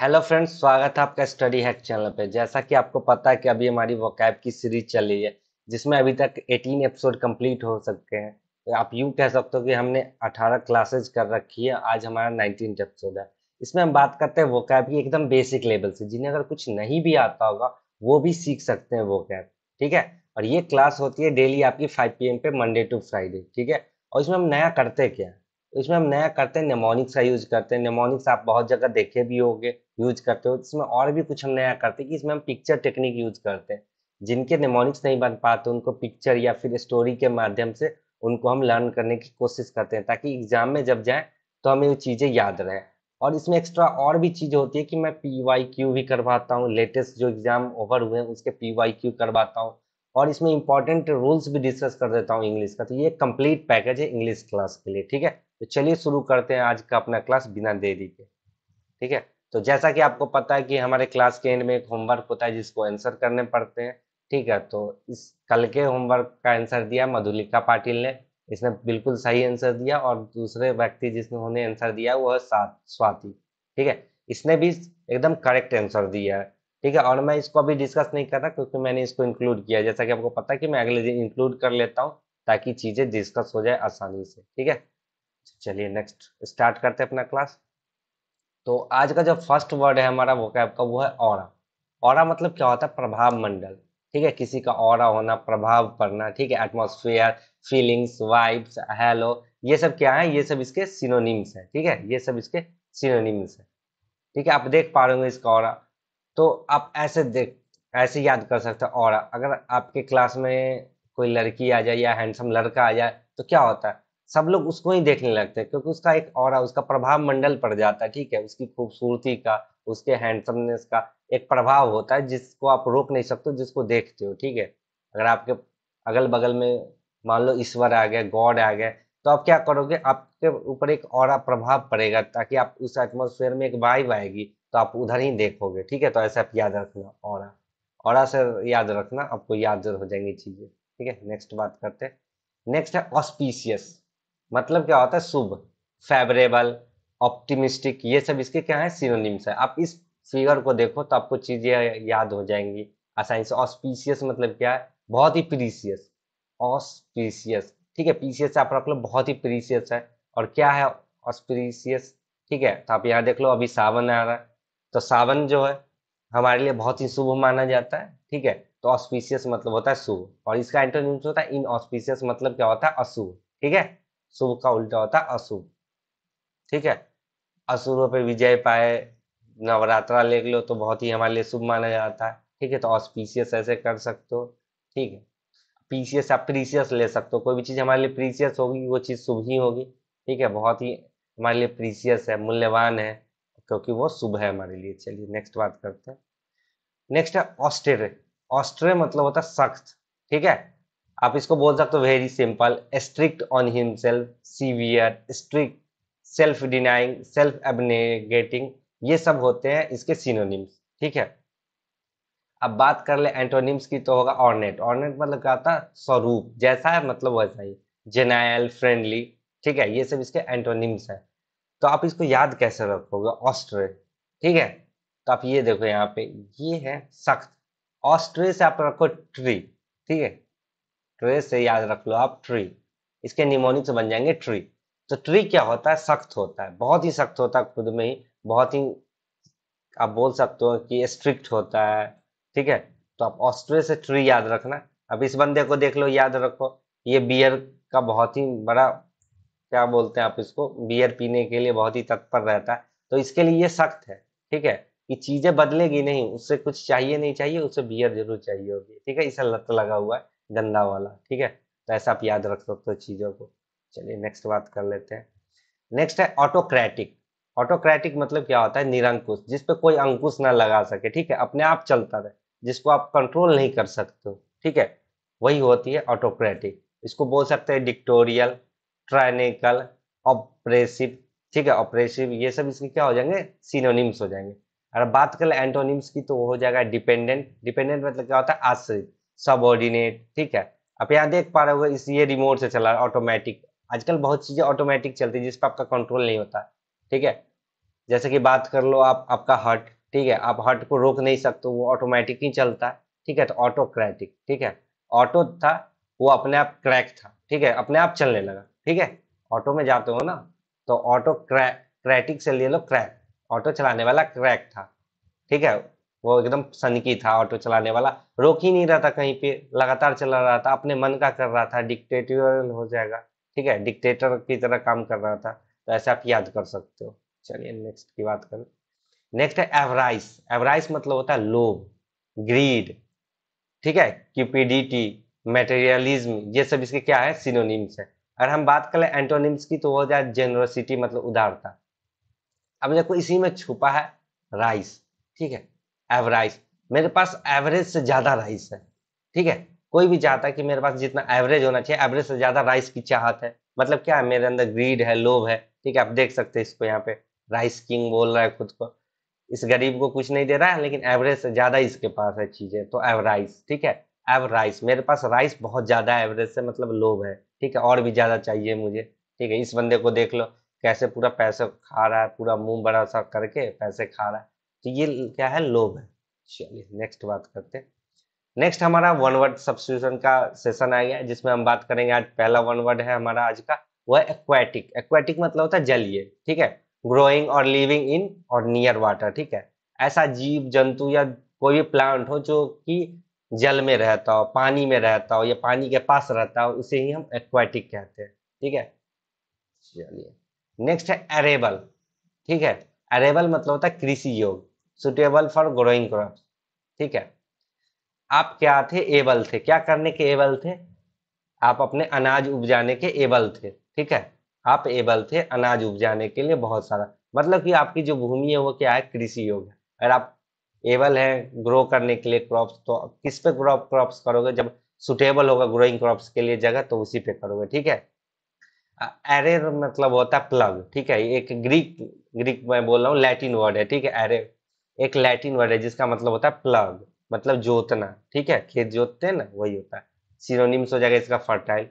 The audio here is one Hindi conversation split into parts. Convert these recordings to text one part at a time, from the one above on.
हेलो फ्रेंड्स स्वागत है आपका स्टडी हैक चैनल पे जैसा कि आपको पता है कि अभी हमारी वोकैब की सीरीज चल रही है जिसमें अभी तक 18 एपिसोड कंप्लीट हो सकते हैं तो आप यूँ कह सकते हो कि हमने 18 क्लासेज कर रखी है आज हमारा नाइनटीन एपिसोड है इसमें हम बात करते हैं वोकैब की एकदम बेसिक लेवल से जिन्हें अगर कुछ नहीं भी आता होगा वो भी सीख सकते हैं वोकैब ठीक है और ये क्लास होती है डेली आपकी फाइव पी पे मंडे टू फ्राइडे ठीक है और इसमें हम नया करते क्या इसमें हम नया करते हैं नेमोनिक्स का यूज करते हैं नेमोनिक्स आप बहुत जगह देखे भी हो यूज करते हो इसमें और भी कुछ हम नया करते हैं कि इसमें हम पिक्चर टेक्निक यूज करते हैं जिनके नेमोनिक्स नहीं बन पाते उनको पिक्चर या फिर स्टोरी के माध्यम से उनको हम लर्न करने की कोशिश करते हैं ताकि एग्जाम में जब जाए तो हमें वो चीज़ें याद रहें और इसमें एक्स्ट्रा और भी चीज़ होती है कि मैं पी वाई क्यू भी करवाता हूँ लेटेस्ट जो एग्ज़ाम ओवर हुए हैं उसके पी वाई क्यू करवाता हूँ और इसमें इंपॉर्टेंट रूल्स भी डिस्कस कर देता हूँ इंग्लिश का तो ये कंप्लीट पैकेज है इंग्लिश क्लास के लिए ठीक है तो चलिए शुरू करते हैं आज का अपना क्लास बिना देरी के ठीक है तो जैसा कि आपको पता है कि हमारे क्लास के एंड में एक होमवर्क होता है जिसको आंसर करने पड़ते हैं ठीक है तो इस कल के होमवर्क का आंसर दिया मधुलिका पाटिल ने इसने बिल्कुल सही आंसर दिया और दूसरे व्यक्ति जिसने उन्हें आंसर दिया वो है स्वाति ठीक है इसने भी एकदम करेक्ट आंसर दिया है ठीक है और मैं इसको अभी डिस्कस नहीं कर रहा क्योंकि मैंने इसको इंक्लूड किया जैसा कि आपको पता है कि मैं अगले दिन इंक्लूड कर लेता हूँ ताकि चीज़ें डिस्कस हो जाए आसानी से ठीक है चलिए नेक्स्ट स्टार्ट करते हैं अपना क्लास तो आज का जो फर्स्ट वर्ड है हमारा वो कैब का वो है और और मतलब क्या होता है प्रभाव मंडल ठीक है किसी का और होना प्रभाव पड़ना ठीक है एटमोसफियर फीलिंग्स वाइब्स हेलो ये सब क्या है ये सब इसके सिनोनिम्स है ठीक है ये सब इसके सिनोनिम्स है ठीक है आप देख पा रहे होंगे इसका और तो आप ऐसे देख ऐसे याद कर सकते हो और अगर आपके क्लास में कोई लड़की आ जाए या हैंडसम लड़का आ जाए तो क्या होता है सब लोग उसको ही देखने लगते हैं क्योंकि उसका एक और उसका प्रभाव मंडल पड़ जाता है ठीक है उसकी खूबसूरती का उसके हैंडसमनेस का एक प्रभाव होता है जिसको आप रोक नहीं सकते जिसको देखते हो ठीक है अगर आपके अगल बगल में मान लो ईश्वर आ गया गॉड आ गया तो आप क्या करोगे आपके ऊपर एक और प्रभाव पड़ेगा ताकि आप उस एटमोसफेयर में एक वाइब आएगी तो आप उधर ही देखोगे ठीक है तो ऐसे आप याद रखना और और से याद रखना आपको याद हो जाएंगी चीज़ें ठीक है नेक्स्ट बात करते हैं नेक्स्ट है ऑस्पीशियस मतलब क्या होता है शुभ फेवरेबल ऑप्टिमिस्टिक ये सब इसके क्या है सिनोनिम्स है आप इस फिगर को देखो तो आपको चीजें याद हो जाएंगी आसानी से ऑस्पीसियस मतलब क्या है बहुत ही प्रीसियस ऑस्पीसियस ठीक है पीसीएस आप रख लो बहुत ही प्रीसियस है और क्या है ऑस्पीसियस ठीक है तो आप यहाँ देख लो अभी सावन आ रहा है तो सावन जो है हमारे लिए बहुत ही शुभ माना जाता है ठीक है तो ऑस्पीसियस मतलब होता है शुभ और इसका एंटोनिम्स होता है इन ऑस्पीसियस मतलब क्या होता है अशुभ ठीक है शुभ का उल्टा होता है अशुभ ठीक है अशुभ पे विजय पाए नवरात्रा ले लो तो बहुत ही हमारे लिए शुभ माना जाता है ठीक है तो ऑस्पीसियस ऐसे कर सकते हो ठीक है पीसीएस आप प्रीसियस ले सकते हो कोई भी चीज़ हमारे लिए प्रीसियस होगी वो चीज़ शुभ ही होगी ठीक है बहुत ही हमारे लिए प्रीसियस है मूल्यवान है क्योंकि वो शुभ है हमारे लिए चलिए नेक्स्ट बात करते हैं नेक्स्ट है ऑस्ट्रे ऑस्ट्रे मतलब होता है सख्त ठीक है आप इसको बोल सकते हो very simple strict on himself severe strict self denying self abnegating ये सब होते हैं इसके सिनोनिम्स ठीक है अब बात कर ले एंटोनिम्स की तो होगा ऑर्नेट ऑर्नेट मतलब क्या होता है स्वरूप जैसा है मतलब वैसा ही जेनाइल फ्रेंडली ठीक है ये सब इसके एंटोनिम्स है तो आप इसको याद कैसे रखोगे ऑस्ट्रे ठीक है तो आप ये देखो यहाँ पे ये है सख्त ऑस्ट्रे से आप रखो ट्री ठीक है ट्रेस से याद रख लो आप ट्री इसके निमोनिक से बन जाएंगे ट्री तो ट्री क्या होता है सख्त होता है बहुत ही सख्त होता है खुद में ही बहुत ही आप बोल सकते हो कि स्ट्रिक्ट होता है ठीक है तो आप ऑस्ट्रे से ट्री याद रखना अब इस बंदे को देख लो याद रखो ये बियर का बहुत ही बड़ा क्या बोलते हैं आप इसको बियर पीने के लिए बहुत ही तत्पर रहता है तो इसके लिए ये सख्त है ठीक है ये चीजें बदलेगी नहीं उससे कुछ चाहिए नहीं चाहिए उससे बियर जरूर चाहिए होगी ठीक है इसे लत लगा हुआ है गंदा वाला ठीक है तो ऐसा आप याद रख सकते हो चीज़ों को चलिए नेक्स्ट बात कर लेते हैं नेक्स्ट है ऑटोक्रेटिक ऑटोक्रेटिक मतलब क्या होता है निरंकुश जिस पे कोई अंकुश ना लगा सके ठीक है अपने आप चलता रहे जिसको आप कंट्रोल नहीं कर सकते हो ठीक है वही होती है ऑटोक्रेटिक इसको बोल सकते हैं डिक्टोरियल ट्राइनिकल ऑपरेसिव ठीक है ऑपरेसिव ये सब इसके क्या हो जाएंगे सिनोनिम्स हो जाएंगे अगर बात करें एंटोनिम्स की तो वो हो जाएगा डिपेंडेंट डिपेंडेंट मतलब क्या होता है आश्रित सबऑर्डिनेट ठीक है आप यहाँ देख पा रहे हो इस ये रिमोट से चला ऑटोमेटिक आजकल बहुत चीज़ें ऑटोमेटिक चलती है जिस पर आपका कंट्रोल नहीं होता ठीक है जैसे कि बात कर लो आप आपका हट ठीक है आप हट को रोक नहीं सकते वो ऑटोमेटिक ही चलता है ठीक है तो ऑटोक्रेटिक ठीक है ऑटो था वो अपने आप क्रैक था ठीक है अपने आप चलने लगा ठीक है ऑटो में जाते हो ना तो ऑटो क्रैक क्रैटिक से ले लो क्रैक ऑटो चलाने वाला क्रैक था ठीक है वो एकदम सनकी था ऑटो चलाने वाला रोक ही नहीं रहा था कहीं पे लगातार चला रहा था अपने मन का कर रहा था डिक्टेटोरियल हो जाएगा ठीक है डिक्टेटर की तरह काम कर रहा था तो ऐसे आप याद कर सकते हो चलिए नेक्स्ट की बात करें नेक्स्ट है एवराइस एवराइस मतलब होता है लोभ ग्रीड ठीक है क्यूपिडिटी मेटेरियलिज्म ये सब इसके क्या है सिनोनिम्स है अगर हम बात करें एंटोनिम्स की तो हो जाए जेनरोसिटी मतलब उदारता अब देखो इसी में छुपा है राइस ठीक है एवराइज मेरे पास एवरेज से ज़्यादा राइस है ठीक है कोई भी चाहता है कि मेरे पास जितना एवरेज होना चाहिए एवरेज से ज़्यादा राइस की चाहत है मतलब क्या है मेरे अंदर ग्रीड है लोभ है ठीक है आप देख सकते हैं इसको यहाँ पे राइस किंग बोल रहा है खुद को इस गरीब को कुछ नहीं दे रहा है लेकिन एवरेज से ज़्यादा इसके पास है चीज़ें तो एवराइज ठीक है एवराइस मेरे पास राइस बहुत ज़्यादा एवरेज से मतलब लोभ है ठीक है और भी ज़्यादा चाहिए मुझे ठीक है इस बंदे को देख लो कैसे पूरा पैसे खा रहा है पूरा मुंह बड़ा सा करके पैसे खा रहा है तो ये क्या है लोभ है चलिए नेक्स्ट बात करते हैं नेक्स्ट हमारा वन वर्ड सब्सिट्यूशन का सेशन आ गया जिसमें हम बात करेंगे आज पहला वन वर्ड है हमारा आज का वह एक्वेटिक एक्वेटिक मतलब होता है जलीय ठीक है ग्रोइंग और लिविंग इन और नियर वाटर ठीक है ऐसा जीव जंतु या कोई भी प्लांट हो जो कि जल में रहता हो पानी में रहता हो या पानी के पास रहता हो उसे ही हम एक्वाटिक कहते हैं ठीक है चलिए नेक्स्ट है एरेबल ठीक है एरेबल मतलब होता है कृषि योग सुटेबल फॉर ग्रोइंग क्रॉप ठीक है आप क्या थे एबल थे क्या करने के एबल थे आप अपने अनाज उपजाने के एबल थे ठीक है आप एबल थे अनाज उपजाने के लिए बहुत सारा मतलब कि आपकी जो भूमि है वो क्या है कृषि योग है अगर आप एबल हैं ग्रो करने के लिए क्रॉप्स तो किस पे क्रॉप क्रॉप्स करोगे जब सुटेबल होगा ग्रोइंग क्रॉप्स के लिए जगह तो उसी पे करोगे ठीक है एरे मतलब होता है प्लग ठीक है एक ग्रीक ग्रीक मैं बोल रहा हूँ लैटिन वर्ड है ठीक है एरे एक लैटिन वर्ड है जिसका मतलब होता है प्लग मतलब जोतना ठीक है खेत जोतते हैं ना वही होता है सिनोनिम्स हो जाएगा इसका फर्टाइल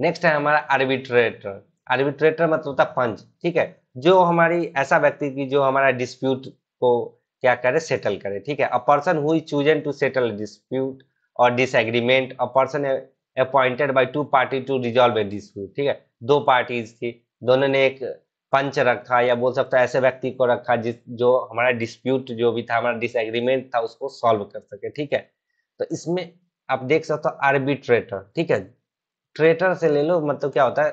नेक्स्ट है हमारा आर्बिट्रेटर आर्बिट्रेटर मतलब होता है पंच ठीक है जो हमारी ऐसा व्यक्ति की जो हमारा डिस्प्यूट को क्या करे सेटल करे ठीक है a person who is chosen to settle dispute और disagreement a person appointed by two party to resolve a dispute ठीक है दो पार्टीज थी दोनों ने एक पंच रखा या बोल सकता ऐसे व्यक्ति को रखा जिस जो हमारा डिस्प्यूट जो भी था हमारा डिसएग्रीमेंट था उसको सॉल्व कर सके ठीक है तो इसमें आप देख सकते हो आर्बिट्रेटर ठीक है ट्रेटर से ले लो मतलब क्या होता है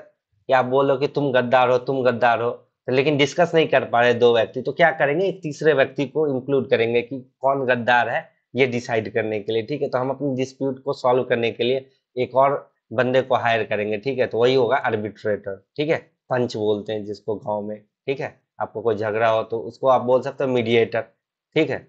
कि आप बोलो कि तुम गद्दार हो तुम गद्दार हो तो लेकिन डिस्कस नहीं कर पा रहे दो व्यक्ति तो क्या करेंगे एक तीसरे व्यक्ति को इंक्लूड करेंगे कि कौन गद्दार है ये डिसाइड करने के लिए ठीक है तो हम अपनी डिस्प्यूट को सॉल्व करने के लिए एक और बंदे को हायर करेंगे ठीक है तो वही होगा आर्बिट्रेटर ठीक है पंच बोलते हैं जिसको गांव में ठीक है आपको कोई झगड़ा हो तो उसको आप बोल सकते हो मीडिएटर ठीक है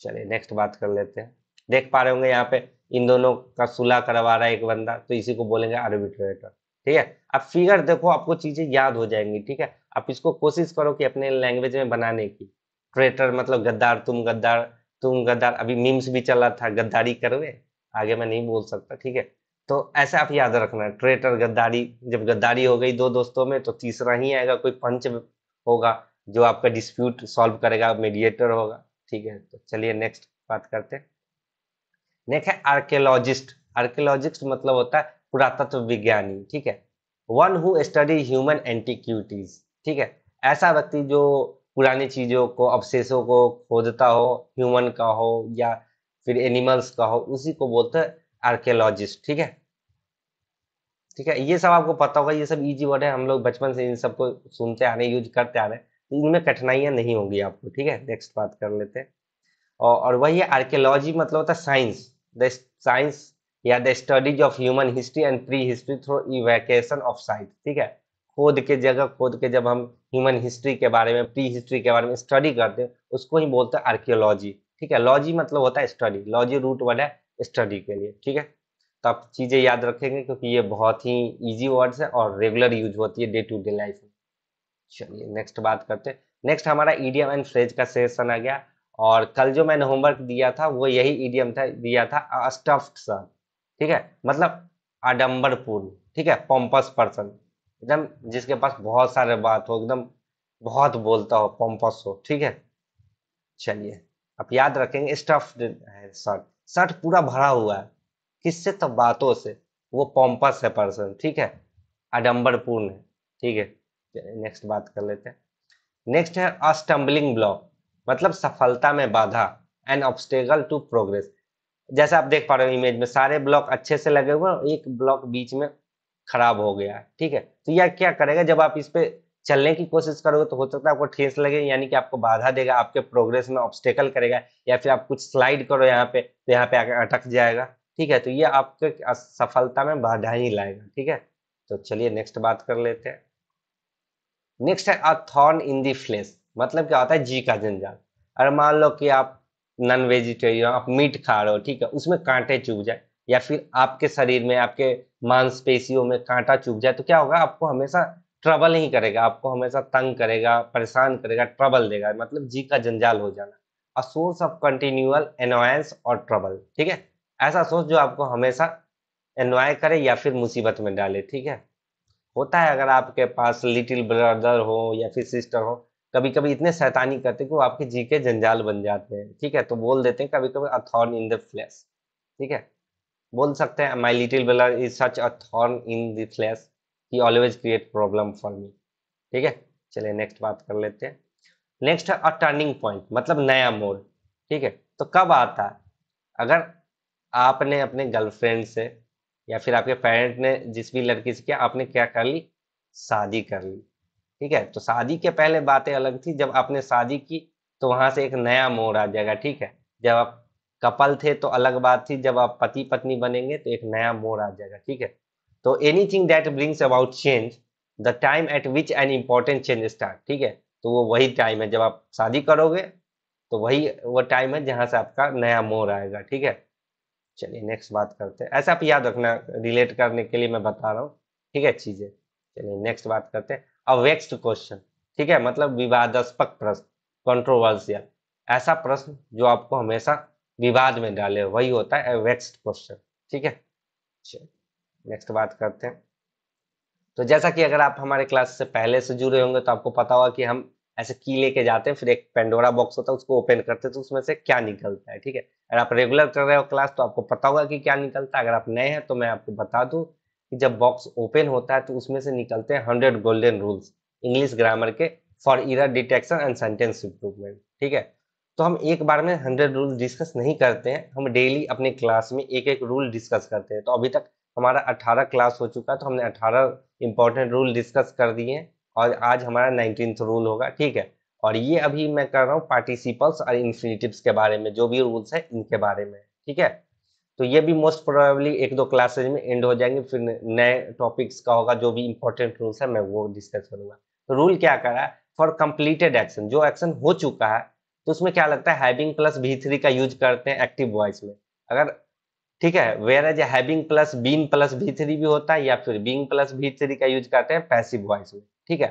चलिए नेक्स्ट बात कर लेते हैं देख पा रहे होंगे यहाँ पे इन दोनों का सुलह करवा रहा है एक बंदा तो इसी को बोलेंगे आर्बिट्रेटर ठीक है अब फिगर देखो आपको चीजें याद हो जाएंगी ठीक है आप इसको कोशिश करो कि अपने लैंग्वेज में बनाने की ट्रेटर मतलब गद्दार तुम गद्दार तुम गद्दार अभी मीम्स भी चला था गद्दारी करवे आगे मैं नहीं बोल सकता ठीक है तो ऐसे आप याद रखना ट्रेटर गद्दारी जब गद्दारी हो गई दो दोस्तों में तो तीसरा ही आएगा कोई पंच होगा जो आपका डिस्प्यूट सॉल्व करेगा मीडिएटर होगा ठीक है तो चलिए नेक्स्ट बात करते हैं नेक्स्ट है आर्कियोलॉजिस्ट आर्कियोलॉजिस्ट मतलब होता है पुरातत्व विज्ञानी ठीक है one who study human antiquities ठीक है ऐसा व्यक्ति जो पुरानी चीजों को अवशेषों को खोदता हो ह्यूमन का हो या फिर एनिमल्स का हो उसी को बोलते हैं आर्कियोलॉजिस्ट ठीक है ठीक है ये सब आपको पता होगा ये सब इजी वर्ड है हम लोग बचपन से इन सबको सुनते आ रहे हैं यूज करते आ रहे हैं तो इनमें कठिनाइयां नहीं होंगी आपको ठीक है नेक्स्ट बात कर लेते हैं और वही आर्कियोलॉजी मतलब होता है साइंस द साइंस या the studies of human history and prehistory through excavation of site ठीक है खोद के जगह खोद के जब हम ह्यूमन हिस्ट्री के बारे में प्री हिस्ट्री के बारे में स्टडी करते हैं उसको ही बोलते हैं आर्कियोलॉजी ठीक है लॉजी मतलब होता है स्टडी लॉजी रूट वर्ड है स्टडी के लिए ठीक है तो आप चीज़ें याद रखेंगे क्योंकि ये बहुत ही ईजी वर्ड्स है और रेगुलर यूज होती है डे टू डे लाइफ में चलिए नेक्स्ट बात करते हैं नेक्स्ट हमारा ईडीएम एंड फ्रेज का सेशन आ गया और कल जो मैंने होमवर्क दिया था वो यही ईडीएम था दिया था स्टफ्ड सर ठीक है मतलब आडम्बरपूर्ण ठीक है पॉम्पस पर्सन एकदम जिसके पास बहुत सारे बात हो एकदम बहुत बोलता हो पॉम्पस हो ठीक है चलिए आप याद रखेंगे स्टफ्ड है सर शर्ट पूरा भरा हुआ है किससे तो बातों से वो पॉम्पस है पर्सन ठीक है आडम्बरपूर्ण है ठीक है नेक्स्ट बात कर लेते हैं नेक्स्ट है अस्टम्बलिंग ब्लॉक मतलब सफलता में बाधा एंड ऑब्स्टेगल टू प्रोग्रेस जैसे आप देख पा रहे हो इमेज में सारे ब्लॉक अच्छे से लगे हुए और एक ब्लॉक बीच में खराब हो गया ठीक है तो यह क्या करेगा जब आप इस पर चलने की कोशिश करोगे तो हो सकता है आपको ठेस लगे यानी कि आपको बाधा देगा आपके प्रोग्रेस में ऑब्स्टेकल करेगा या फिर आप कुछ स्लाइड करो यहाँ पे तो यहाँ पे अटक जाएगा ठीक है तो ये आपके सफलता में बाधा ही लाएगा ठीक है तो चलिए नेक्स्ट बात कर लेते हैं नेक्स्ट है अ थॉर्न इन दी फ्लेश मतलब क्या होता है जी का जंजाल अगर मान लो कि आप नॉन वेजिटेरियन आप मीट खा रहे हो ठीक है उसमें कांटे चुभ जाए या फिर आपके शरीर में आपके मांसपेशियों में कांटा चुभ जाए तो क्या होगा आपको हमेशा ट्रबल ही करेगा आपको हमेशा तंग करेगा परेशान करेगा ट्रबल देगा मतलब जी का जंजाल हो जाना a source of continual annoyance और ट्रबल ठीक है ऐसा सोर्स जो आपको हमेशा एनॉय करे या फिर मुसीबत में डाले ठीक है होता है अगर आपके पास लिटिल ब्रदर हो या फिर सिस्टर हो कभी कभी इतने शैतानी करते कि वो आपके जी के जंजाल बन जाते हैं ठीक है तो बोल देते हैं कभी कभी अथॉर्न इन द फ्लैश ठीक है बोल सकते हैं my little brother is such a thorn in the flesh he always create problem for me ठीक है चलिए नेक्स्ट बात कर लेते हैं नेक्स्ट है अ टर्निंग पॉइंट मतलब नया मोड़ ठीक है तो कब आता है अगर आपने अपने गर्लफ्रेंड से या फिर आपके पेरेंट ने जिस भी लड़की से किया आपने क्या कर ली शादी कर ली ठीक है तो शादी के पहले बातें अलग थी जब आपने शादी की तो वहां से एक नया मोड़ आ जाएगा ठीक है जब आप कपल थे तो अलग बात थी जब आप पति पत्नी बनेंगे तो एक नया मोड़ आ जाएगा ठीक है तो anything that brings about change the time at which an important change start ठीक है तो वो वही टाइम है जब आप शादी करोगे तो वही वो टाइम है जहां से आपका नया मोर आएगा ठीक है चलिए नेक्स्ट बात करते हैं ऐसा आप याद रखना रिलेट करने के लिए मैं बता रहा हूँ ठीक है चीज़ें चलिए नेक्स्ट बात करते हैं वेक्स्ट क्वेश्चन ठीक है मतलब विवादास्पद प्रश्न कंट्रोवर्सियल ऐसा प्रश्न जो आपको हमेशा विवाद में डाले वही होता है वेक्स्ट क्वेश्चन ठीक है चलिए नेक्स्ट बात करते हैं तो जैसा कि अगर आप हमारे क्लास से पहले से जुड़े होंगे तो आपको पता होगा कि हम ऐसे की लेके जाते हैं फिर एक पेंडोरा बॉक्स होता है उसको ओपन करते हैं तो उसमें से क्या निकलता है ठीक है अगर आप रेगुलर कर रहे हो क्लास तो आपको पता होगा कि क्या निकलता है अगर आप नए हैं तो मैं आपको बता दूं कि जब बॉक्स ओपन होता है तो उसमें से निकलते हैं hundred golden rules English grammar के for error detection and sentence improvement ठीक है तो हम एक बार में हंड्रेड रूल डिस्कस नहीं करते हैं हम डेली अपने क्लास में एक एक रूल डिस्कस करते हैं तो अभी तक हमारा अट्ठारह क्लास हो चुका है तो हमने अठारह इंपॉर्टेंट रूल डिस्कस कर दिए और आज हमारा नाइनटीन रूल होगा ठीक है और ये अभी मैं कर रहा हूँ पार्टिसिपल्स और इन्फिनिटिव्स के बारे में जो भी रूल्स है इनके बारे में ठीक है तो ये भी मोस्ट प्रोबेबली एक दो क्लासेज में एंड हो जाएंगे फिर नए टॉपिक्स का होगा जो भी इंपॉर्टेंट रूल्स है मैं वो डिस्कस करूंगा तो रूल क्या कर रहा है फॉर कंप्लीटेड एक्शन जो एक्शन हो चुका है तो उसमें क्या लगता है हैविंग प्लस भी थ्री का यूज करते हैं एक्टिव वॉइस में अगर ठीक है whereas having plus been plus V three भी होता है या फिर बींग प्लस भी थ्री का यूज करते हैं पैसिव वॉइस में ठीक है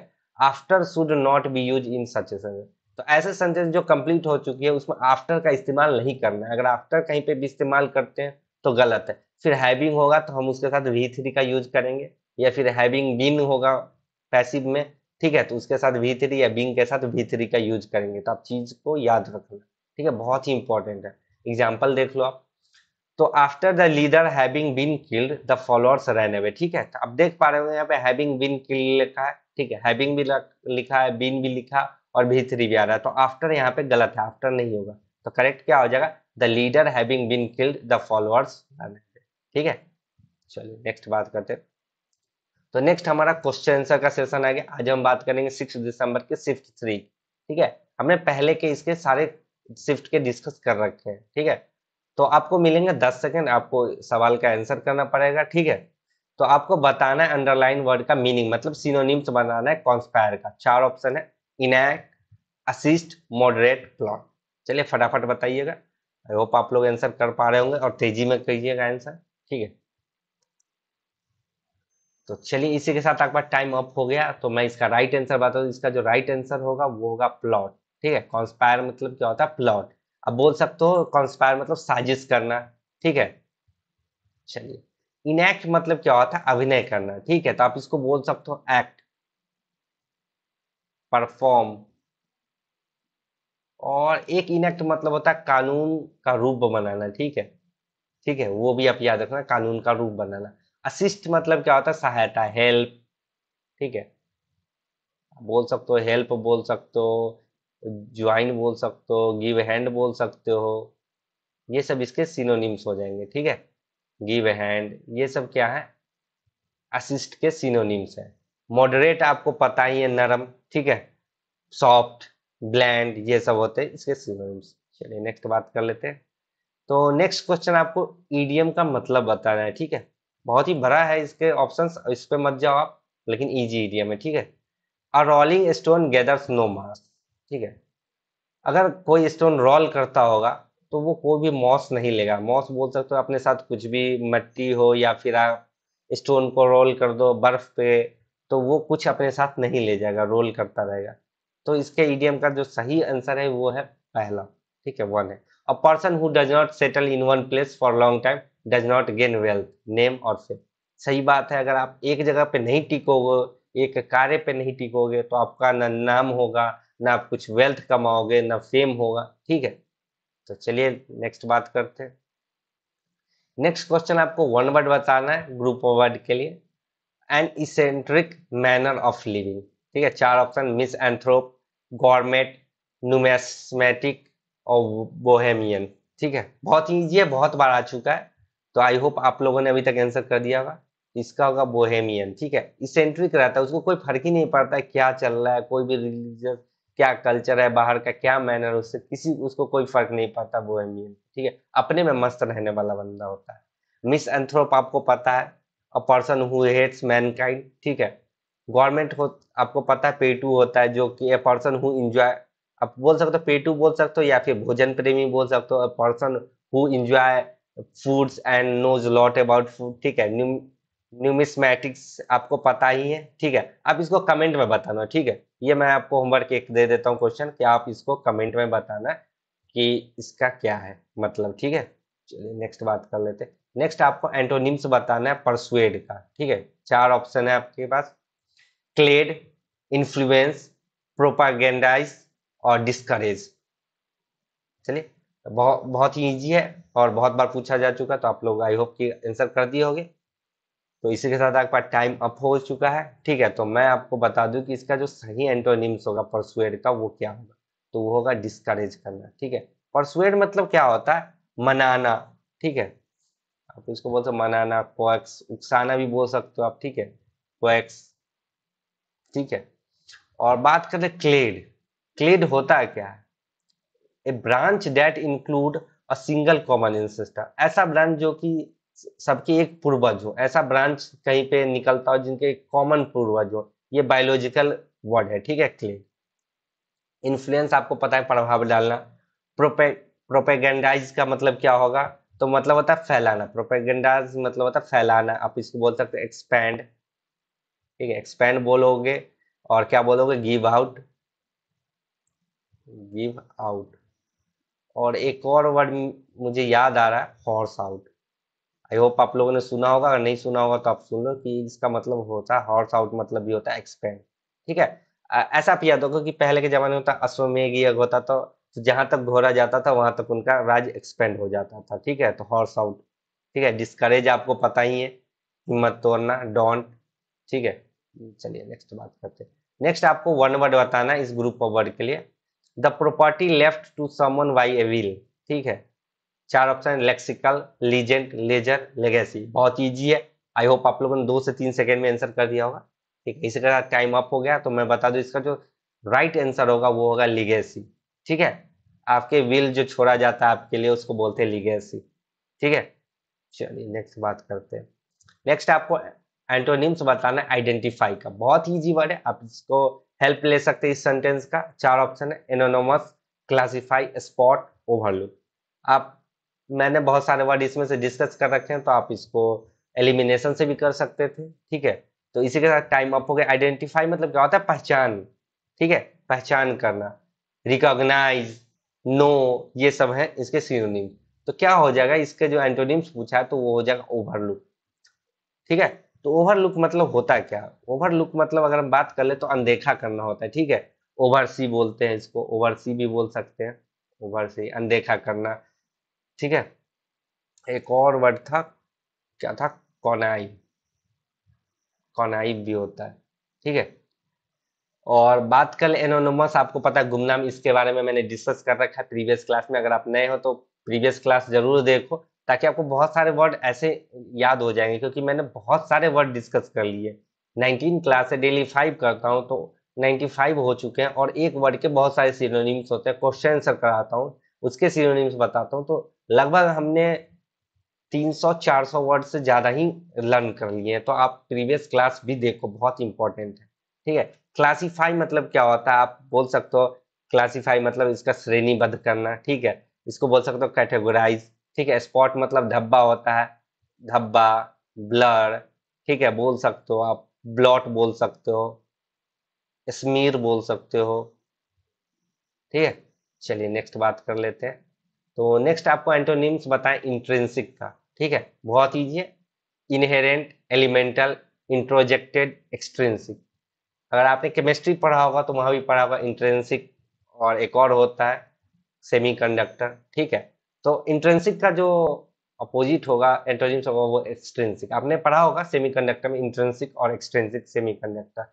after should not be use in such तो ऐसे सेंटेंस जो कंप्लीट हो चुकी है उसमें आफ्टर का इस्तेमाल नहीं करना है अगर आफ्टर कहीं पे भी इस्तेमाल करते हैं तो गलत है फिर हैविंग होगा तो हम उसके साथ वी थ्री का यूज करेंगे या फिर हैविंग बीन होगा पैसिव में ठीक है तो उसके साथ वी थ्री या बींग के साथ वी थ्री का यूज करेंगे तो आप चीज को याद रखना ठीक है बहुत ही इंपॉर्टेंट है एग्जाम्पल देख लो आप तो after the leader having been killed the followers ran away ठीक है तो अब देख पा रहे हो यहाँ पे हैविंग बीन किल्ड लिखा है ठीक है हैविंग भी लिखा है बीन भी लिखा और भी थ्री भी आ रहा है तो आफ्टर यहाँ पे गलत है आफ्टर नहीं होगा तो करेक्ट क्या हो जाएगा the leader having been killed the followers ran away ठीक है चलिए नेक्स्ट बात करते हैं तो नेक्स्ट हमारा क्वेश्चन आंसर का सेशन आ गया आज हम बात करेंगे सिक्स दिसंबर के शिफ्ट थ्री ठीक है हमने पहले के इसके सारे शिफ्ट के डिस्कस कर रखे हैं ठीक है थीके? तो आपको मिलेंगे दस सेकेंड आपको सवाल का आंसर करना पड़ेगा ठीक है तो आपको बताना है अंडरलाइन वर्ड का मीनिंग मतलब सिनोनिम्स बनाना है कॉन्स्पायर का चार ऑप्शन है इनैक असिस्ट मॉडरेट प्लॉट चलिए फटाफट बताइएगा आई होप आप लोग आंसर कर पा रहे होंगे और तेजी में कहिएगा आंसर ठीक है तो चलिए इसी के साथ आपका टाइम अप हो गया तो मैं इसका राइट आंसर बताऊ इसका जो राइट आंसर होगा वो होगा प्लॉट ठीक है कॉन्स्पायर मतलब क्या होता है प्लॉट अब बोल सकते हो कॉन्स्पायर मतलब साजिश करना ठीक है चलिए इनएक्ट मतलब क्या होता है अभिनय करना ठीक है तो आप इसको बोल सकते हो एक्ट परफॉर्म और एक इनएक्ट मतलब होता है कानून का रूप बनाना ठीक है ठीक है वो भी आप याद रखना कानून का रूप बनाना असिस्ट मतलब क्या होता है सहायता हेल्प ठीक है बोल सकते हो हेल्प बोल सकते हो ज्वाइन बोल सकते हो गिव हैंड बोल सकते हो ये सब इसके सिनोनिम्स हो जाएंगे ठीक है गिव हैंड ये सब क्या है असिस्ट के सिनोनिम्स है मॉडरेट आपको पता ही है नरम ठीक है सॉफ्ट ब्लैंड ये सब होते हैं इसके सिनोनिम्स चलिए नेक्स्ट बात कर लेते हैं तो नेक्स्ट क्वेश्चन आपको ईडीएम का मतलब बताना है ठीक है बहुत ही भरा है इसके ऑप्शंस इस पे मत जाओ आप लेकिन इजी ईडीएम है ठीक है a rolling stone gathers no moss ठीक है अगर कोई स्टोन रोल करता होगा तो वो कोई भी मॉस नहीं लेगा मॉस बोल सकते हो अपने साथ कुछ भी मट्टी हो या फिर आप स्टोन को रोल कर दो बर्फ पे तो वो कुछ अपने साथ नहीं ले जाएगा रोल करता रहेगा तो इसके ईडीएम का जो सही आंसर है वो है पहला ठीक है वन है a person who does not settle in one place for long time does not gain wealth name और फेम सही बात है अगर आप एक जगह पे नहीं टिकोगे एक कार्य पे नहीं टिकोगे तो आपका ना नाम होगा ना आप कुछ वेल्थ कमाओगे ना फेम होगा ठीक है तो चलिए नेक्स्ट बात करते हैं नेक्स्ट क्वेश्चन आपको वन वर्ड बताना है ग्रुप ऑफ वर्ड के लिए an eccentric manner of living ठीक है चार option misanthrope gourmet numismatic और बोहेमियन ठीक है बहुत ईजी है बहुत बार आ चुका है तो आई होप आप लोगों ने अभी तक आंसर कर दिया होगा इसका होगा बोहेमियन ठीक है इसेंट्रिक रहता है उसको कोई फर्क ही नहीं पड़ता है क्या चल रहा है कोई भी रिलीजियस क्या कल्चर है बाहर का क्या मैनर उससे किसी उसको कोई फर्क नहीं पड़ता वो एमियन ठीक है अपने में मस्त रहने वाला बंदा होता है मिस एंथ्रोप आपको पता है a person who hates mankind ठीक है गवर्नमेंट हो आपको पता है पेटू होता है जो कि ए पर्सन हु इंजॉय आप बोल सकते हो पेटू बोल सकते हो या फिर भोजन प्रेमी बोल सकते हो a person who enjoy foods and knows lot about food ठीक है न्यूमिस्मैटिक्स आपको पता ही है ठीक है आप इसको कमेंट में बताना ठीक है ये मैं आपको होमवर्क एक दे देता हूँ क्वेश्चन कि आप इसको कमेंट में बताना कि इसका क्या है मतलब ठीक है चलिए नेक्स्ट बात कर लेते नेक्स्ट आपको एंटोनिम्स बताना है परसुएड का ठीक है चार ऑप्शन है आपके पास क्लेड इन्फ्लुएंस प्रोपागेंडाइज और डिस्करेज चलिए बहुत बहुत ही ईजी है और बहुत बार पूछा जा चुका तो आप लोग आई होप कि आंसर कर दिए होंगे तो इसी के साथ आपका टाइम अप हो चुका है ठीक है तो मैं आपको बता दूं कि इसका जो सही एंटोनिम्स होगा परसुएड का वो क्या होगा तो वो होगा डिस्करेज करना ठीक है परसुएड मतलब क्या होता है मनाना ठीक है आप इसको बोल सकते मनाना कोएक्स उकसाना भी बोल सकते हो आप ठीक है कोएक्स ठीक है और बात करें क्लेड क्लेड होता है क्या है a branch that include a single common ancestor ऐसा ब्रांच जो कि सबकी एक पूर्वज हो ऐसा ब्रांच कहीं पे निकलता हो जिनके कॉमन पूर्वज हो ये बायोलॉजिकल वर्ड है ठीक है क्लियर इन्फ्लुएंस आपको पता है प्रभाव डालना प्रोपे प्रोपेगेंडाइज का मतलब क्या होगा तो मतलब होता है फैलाना प्रोपेगेंडाइज मतलब होता है फैलाना आप इसको बोल सकते एक्सपैंड ठीक है एक्सपैंड बोलोगे और क्या बोलोगे गिव आउट गिव आउट और एक और वर्ड मुझे याद आ रहा है हॉर्स आउट आई होप आप लोगों ने सुना होगा अगर नहीं सुना होगा तो आप सुन लो कि इसका मतलब होता है हॉर्स आउट मतलब भी होता है एक्सपेंड ठीक है ऐसा आप याद होगा कि पहले के जमाने में होता अश्वमेघ यज्ञ होता तो, जहां तक घोड़ा जाता था वहां तक उनका राज एक्सपेंड हो जाता था ठीक है तो हॉर्स आउट ठीक है डिस्करेज आपको पता ही है हिम्मत तोड़ना डोंट ठीक है चलिए नेक्स्ट बात करते हैं नेक्स्ट आपको वन वर्ड बताना इस ग्रुप ऑफ वर्ड के लिए the property left to someone by a will ठीक है चार option lexical legend ledger legacy बहुत ईजी है आई होप आप लोगों ने दो से तीन सेकेंड में आंसर कर दिया होगा ठीक है इसी के टाइम अप हो गया तो मैं बता दू इसका जो राइट right आंसर होगा वो होगा लिगेसी ठीक है आपके विल जो छोड़ा जाता है आपके लिए उसको बोलते हैं लिगेसी ठीक है चलिए नेक्स्ट बात करते हैं नेक्स्ट आपको एंटोनिम्स बताना है आइडेंटिफाई का बहुत इजी वर्ड है आप इसको हेल्प ले सकते हैं इस सेंटेंस का चार ऑप्शन है एनोनोमस क्लासिफाई स्पॉट ओवरलुक आप मैंने बहुत सारे वर्ड इसमें से डिस्कस कर रखे हैं तो आप इसको एलिमिनेशन से भी कर सकते थे ठीक है तो इसी के साथ टाइम अप हो गया आइडेंटिफाई मतलब क्या होता है पहचान ठीक है पहचान करना रिकॉग्नाइज नो ये सब है इसके सिनोनिम तो क्या हो जाएगा इसके जो एंटोनिम्स पूछा है तो वो हो जाएगा ओवरलुक ठीक है तो ओवरलुक मतलब होता है क्या ओवरलुक मतलब अगर हम बात कर ले तो अनदेखा करना होता है ठीक है ओवरसी बोलते हैं इसको ओवरसी भी बोल सकते हैं ओवरसी अनदेखा करना ठीक है एक और वर्ड था क्या था कॉनाइव कॉनाइव भी होता है ठीक है और बात कर एनोनोमस आपको पता है गुमनाम इसके बारे में मैंने डिस्कस कर रखा है प्रीवियस क्लास में अगर आप नए हो तो प्रीवियस क्लास जरूर देखो ताकि आपको बहुत सारे वर्ड ऐसे याद हो जाएंगे क्योंकि मैंने बहुत सारे वर्ड डिस्कस कर लिए 19 क्लास से डेली फाइव करता हूँ तो 95 फाइव हो चुके हैं और एक वर्ड के बहुत सारे सीरोनिम्स होते हैं क्वेश्चन आंसर कराता हूँ उसके सीरोनिम्स बताता हूँ तो लगभग हमने 300-400 वर्ड से ज़्यादा ही लर्न कर लिए हैं तो आप प्रीवियस क्लास भी देखो बहुत इंपॉर्टेंट है ठीक है क्लासीफाई मतलब क्या होता है आप बोल सकते हो क्लासीफाई मतलब इसका श्रेणीबद्ध करना ठीक है इसको बोल सकते हो कैटेगोराइज ठीक है स्पॉट मतलब धब्बा होता है धब्बा ब्लर ठीक है बोल सकते हो आप ब्लॉट बोल सकते हो स्मीर बोल सकते हो ठीक है चलिए नेक्स्ट बात कर लेते हैं तो नेक्स्ट आपको एंटोनिम्स बताएं इंट्रेंसिक का ठीक है बहुत ईजी है इनहेरेंट एलिमेंटल इंट्रोजेक्टेड एक्सट्रेंसिक अगर आपने केमिस्ट्री पढ़ा होगा तो वहाँ भी पढ़ा होगा इंट्रेंसिक और एक और होता है सेमीकंडक्टर ठीक है तो इंट्रेंसिक का जो अपोजिट होगा एंटोनिम्स होगा वो एक्सट्रेंसिक आपने पढ़ा होगा सेमीकंडक्टर में इंट्रेंसिक और एक्सट्रेंसिक सेमीकंडक्टर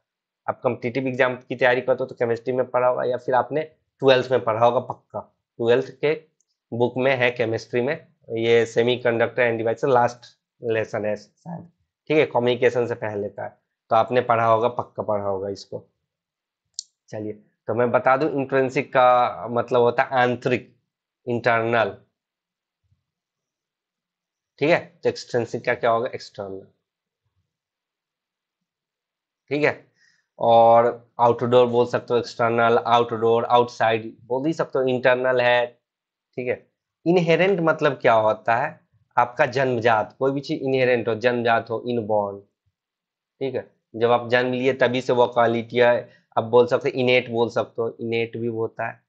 आप कम्पिटिटिव एग्जाम की तैयारी करते हो तो केमिस्ट्री में पढ़ा होगा या फिर आपने ट्वेल्थ में पढ़ा होगा पक्का ट्वेल्थ के बुक में है केमिस्ट्री में ये semiconductor and device last lesson है शायद ठीक है कम्युनिकेशन से पहले का है तो आपने पढ़ा होगा पक्का पढ़ा होगा इसको चलिए तो मैं बता दूं इंट्रेंसिक का मतलब होता है आंतरिक इंटरनल ठीक है तो एक्सट्रेंसिक का क्या होगा एक्सटर्नल ठीक है और आउटडोर बोल सकते हो एक्सटर्नल आउटडोर आउटसाइड बोल ही सकते हो इंटरनल है ठीक है इनहेरेंट मतलब क्या होता है आपका जन्मजात कोई भी चीज इनहेरेंट हो जन्मजात हो इनबॉर्न ठीक है जब आप जन्म लिए तभी से वो क्वालिटी है आप बोल सकते इनेट बोल सकते हो इनेट भी होता है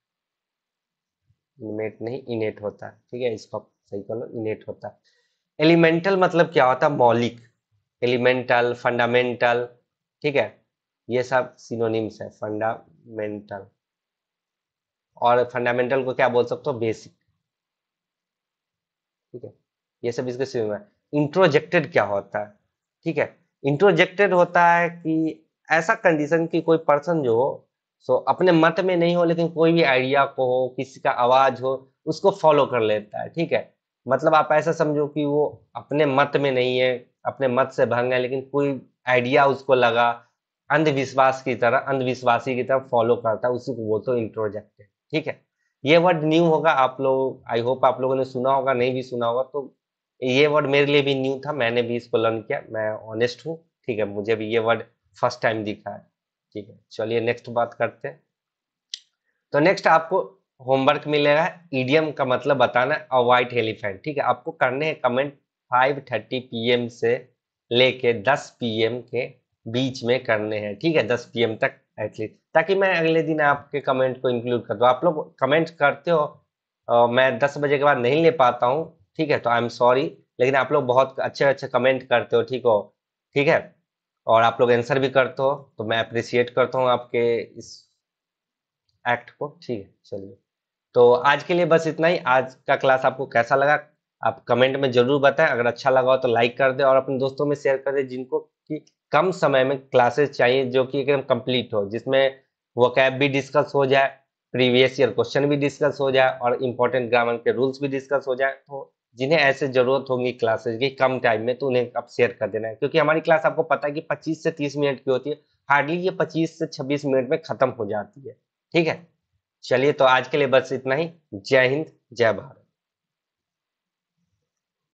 इनमेट नहीं इनेट होता है ठीक है इसको आप सही लो इनेट होता है एलिमेंटल मतलब क्या होता है मौलिक एलिमेंटल फंडामेंटल ठीक है ये सब सिनोनिम्स है फंडामेंटल और फंडामेंटल को क्या बोल सकते हो बेसिक ठीक है ये सब इसके सिम है इंट्रोजेक्टेड क्या होता है ठीक है इंट्रोजेक्टेड होता है कि ऐसा कंडीशन की कोई पर्सन जो हो सो अपने मत में नहीं हो लेकिन कोई भी आइडिया को हो किसी का आवाज हो उसको फॉलो कर लेता है ठीक है मतलब आप ऐसा समझो कि वो अपने मत में नहीं है अपने मत से भंग है लेकिन कोई आइडिया उसको लगा अंधविश्वास की तरह अंधविश्वासी की तरह फॉलो करता है उसी को वो तो इंट्रोजेक्टेड ठीक है ये वर्ड न्यू होगा आप लोग आई होप आप लोगों ने सुना होगा नहीं भी सुना होगा तो ये वर्ड मेरे लिए भी न्यू था मैंने भी इसको लर्न किया मैं ऑनेस्ट हूँ ठीक है मुझे भी ये वर्ड फर्स्ट टाइम दिखा है ठीक है चलिए नेक्स्ट बात करते हैं तो नेक्स्ट आपको होमवर्क मिलेगा ईडीएम का मतलब बताना अ वाइट एलिफेंट ठीक है आपको करने हैं कमेंट 5:30 पीएम से लेके 10 पीएम के बीच में करने हैं ठीक है 10 पीएम तक एटलीस्ट ताकि मैं अगले दिन आपके कमेंट को इंक्लूड कर दूँ आप लोग कमेंट करते हो आ, मैं दस बजे के बाद नहीं ले पाता हूँ ठीक है तो आई एम सॉरी लेकिन आप लोग बहुत अच्छे अच्छे कमेंट करते हो ठीक हो ठीक है और आप लोग आंसर भी करते हो तो मैं अप्रिसिएट करता हूँ आपके इस एक्ट को ठीक है चलिए तो आज के लिए बस इतना ही आज का क्लास आपको कैसा लगा आप कमेंट में जरूर बताएं अगर अच्छा लगा हो तो लाइक कर दे और अपने दोस्तों में शेयर कर दे जिनको कि कम समय में क्लासेस चाहिए जो कि एकदम कंप्लीट हो जिसमें वकैब भी डिस्कस हो जाए प्रीवियस ईयर क्वेश्चन भी डिस्कस हो जाए और इम्पोर्टेंट ग्रामर के रूल्स भी डिस्कस हो जाए तो जिन्हें ऐसे जरूरत होगी क्लासेस की कम टाइम में तो उन्हें आप शेयर कर देना है क्योंकि हमारी क्लास आपको पता है कि पच्चीस से तीस मिनट की होती है हार्डली ये पच्चीस से छब्बीस मिनट में खत्म हो जाती है ठीक है चलिए तो आज के लिए बस इतना ही जय हिंद जय भारत